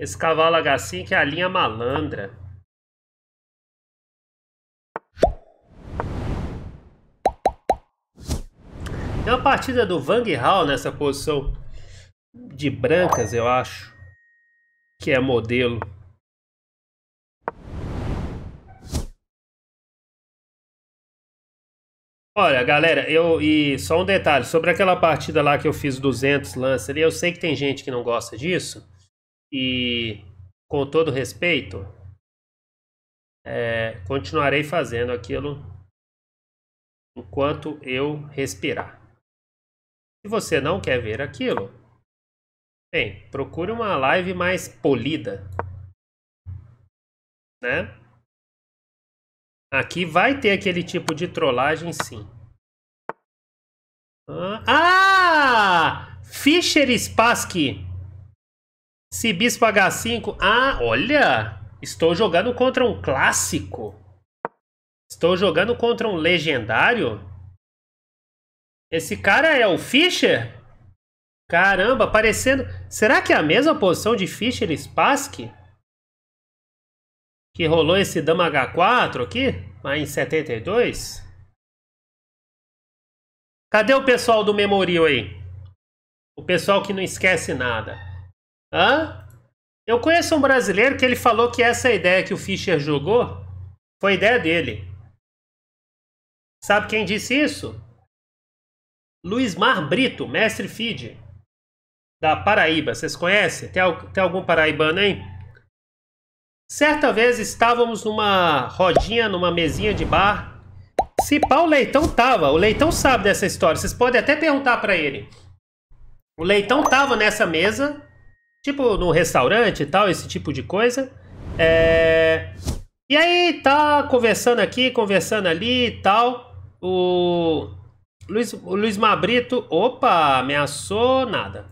Esse cavalo H5 é a linha malandra. Tem é uma partida do Vang Hao nessa posição de brancas, eu acho, que é modelo. Olha, galera, eu e só um detalhe sobre aquela partida lá que eu fiz 200 lances ali. Eu sei que tem gente que não gosta disso e com todo respeito, é, continuarei fazendo aquilo enquanto eu respirar. Se você não quer ver aquilo, bem, procure uma live mais polida, né? Aqui vai ter aquele tipo de trollagem, sim. Ah! ah! Fischer Spassky. Se bispo H5. Ah, olha! Estou jogando contra um clássico. Estou jogando contra um legendário. Esse cara é o Fischer? Caramba, parecendo... Será que é a mesma posição de Fischer Spassky? que rolou esse Dama H4 aqui, lá em 72. Cadê o pessoal do Memorial aí? O pessoal que não esquece nada. Hã? Eu conheço um brasileiro que ele falou que essa ideia que o Fischer jogou foi ideia dele. Sabe quem disse isso? Luiz Mar Brito, mestre feed da Paraíba. Vocês conhecem? Tem, tem algum paraibano aí? Certa vez estávamos numa rodinha, numa mesinha de bar. Se pau o Leitão tava. O Leitão sabe dessa história. Vocês podem até perguntar para ele. O Leitão tava nessa mesa, tipo num restaurante e tal, esse tipo de coisa. É... E aí tá conversando aqui, conversando ali e tal. O Luiz, o Luiz Mabrito, opa, ameaçou nada.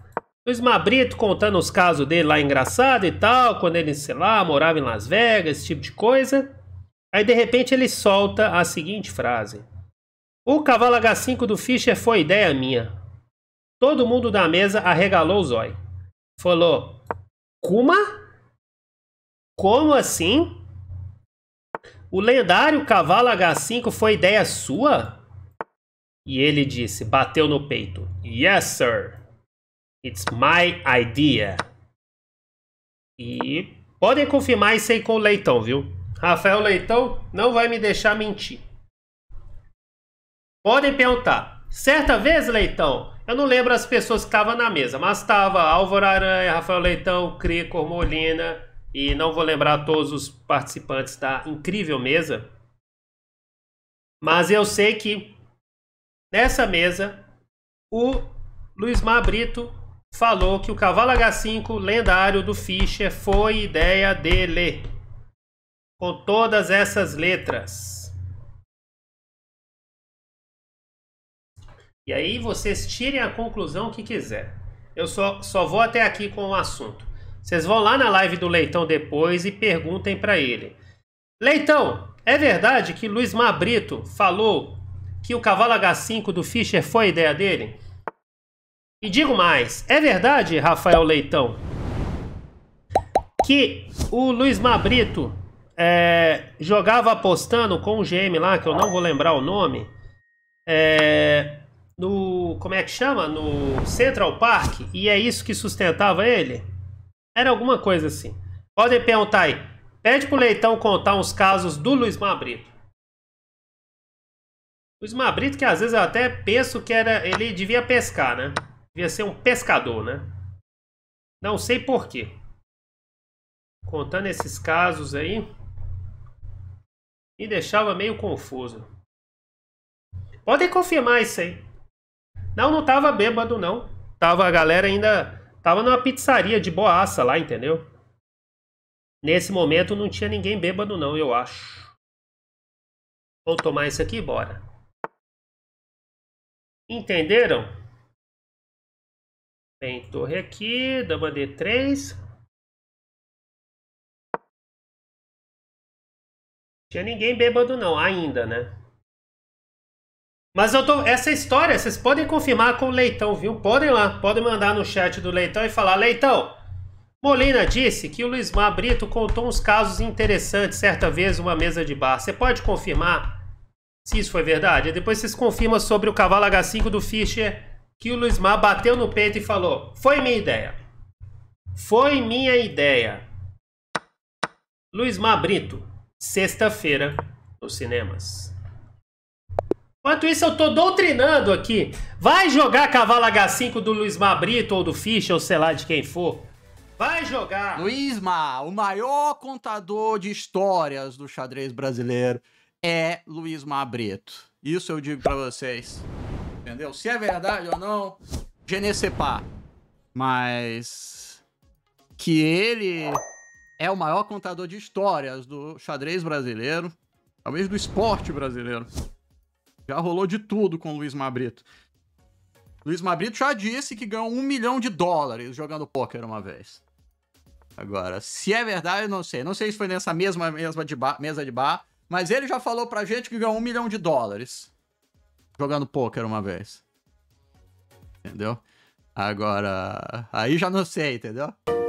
Luiz Mabrito contando os casos dele lá engraçado e tal, quando ele, sei lá, morava em Las Vegas, esse tipo de coisa. Aí de repente ele solta a seguinte frase: O cavalo H5 do Fischer foi ideia minha. Todo mundo da mesa arregalou o zóio. Falou: Kuma? Como assim? O lendário cavalo H5 foi ideia sua? E ele disse, bateu no peito: Yes, sir. It's my idea. E podem confirmar isso aí com o Leitão, viu? Rafael Leitão não vai me deixar mentir. Podem perguntar. Certa vez, Leitão, eu não lembro as pessoas que estavam na mesa, mas estava Álvaro Aranha, Rafael Leitão, Crico, Molina, e não vou lembrar todos os participantes da incrível mesa. Mas eu sei que nessa mesa o Luiz Mar Brito falou que o cavalo H5 lendário do Fischer foi ideia dele. Com todas essas letras. E aí vocês tirem a conclusão que quiser. Eu só, só vou até aqui com o assunto. Vocês vão lá na live do Leitão depois e perguntem para ele. Leitão, é verdade que Luiz Mabrito falou que o cavalo H5 do Fischer foi ideia dele? E digo mais, é verdade, Rafael Leitão, que o Luiz Mabrito é, jogava apostando com o GM lá, que eu não vou lembrar o nome, é, no. Como é que chama? No Central Park, e é isso que sustentava ele? Era alguma coisa assim. Podem perguntar aí. Pede pro Leitão contar uns casos do Luiz Mabrito. Luiz Mabrito, que às vezes eu até penso que era, ele devia pescar, né? Devia ser um pescador, né? Não sei porquê. Contando esses casos aí, me deixava meio confuso. Podem confirmar isso aí. Não, não tava bêbado, não. Tava a galera ainda. Tava numa pizzaria de boaça lá, entendeu? Nesse momento não tinha ninguém bêbado, não, eu acho. Vou tomar isso aqui e bora. Entenderam? Bem, torre aqui, dama D3. Tinha ninguém bêbado não, ainda, né? Mas eu tô... Essa história, vocês podem confirmar com o Leitão, viu? Podem lá, podem mandar no chat do Leitão e falar, Leitão, Molina disse que o Luiz Mar Brito contou uns casos interessantes certa vez numa mesa de bar. Você pode confirmar se isso foi verdade? Depois vocês confirmam sobre o cavalo H5 do Fischer que o Luiz Mar bateu no peito e falou: Foi minha ideia. Foi minha ideia. Luiz Mar Brito, sexta-feira, nos cinemas. Enquanto isso, eu tô doutrinando aqui. Vai jogar Cavalo H5 do Luiz Mar Brito ou do Fischer, ou sei lá de quem for. Vai jogar! Luiz Mar, o maior contador de histórias do xadrez brasileiro é Luiz Mar Brito. Isso eu digo para vocês entendeu? Se é verdade ou não, Genecepá. Mas que ele é o maior contador de histórias do xadrez brasileiro, talvez é do esporte brasileiro. Já rolou de tudo com o Luiz Mabrito. Luiz Mabrito já disse que ganhou um milhão de dólares jogando pôquer uma vez. Agora, se é verdade, eu não sei. Não sei se foi nessa mesma, mesma de bar, mesa de bar, mas ele já falou pra gente que ganhou um milhão de dólares jogando poker uma vez. Entendeu? Agora, aí já não sei, entendeu?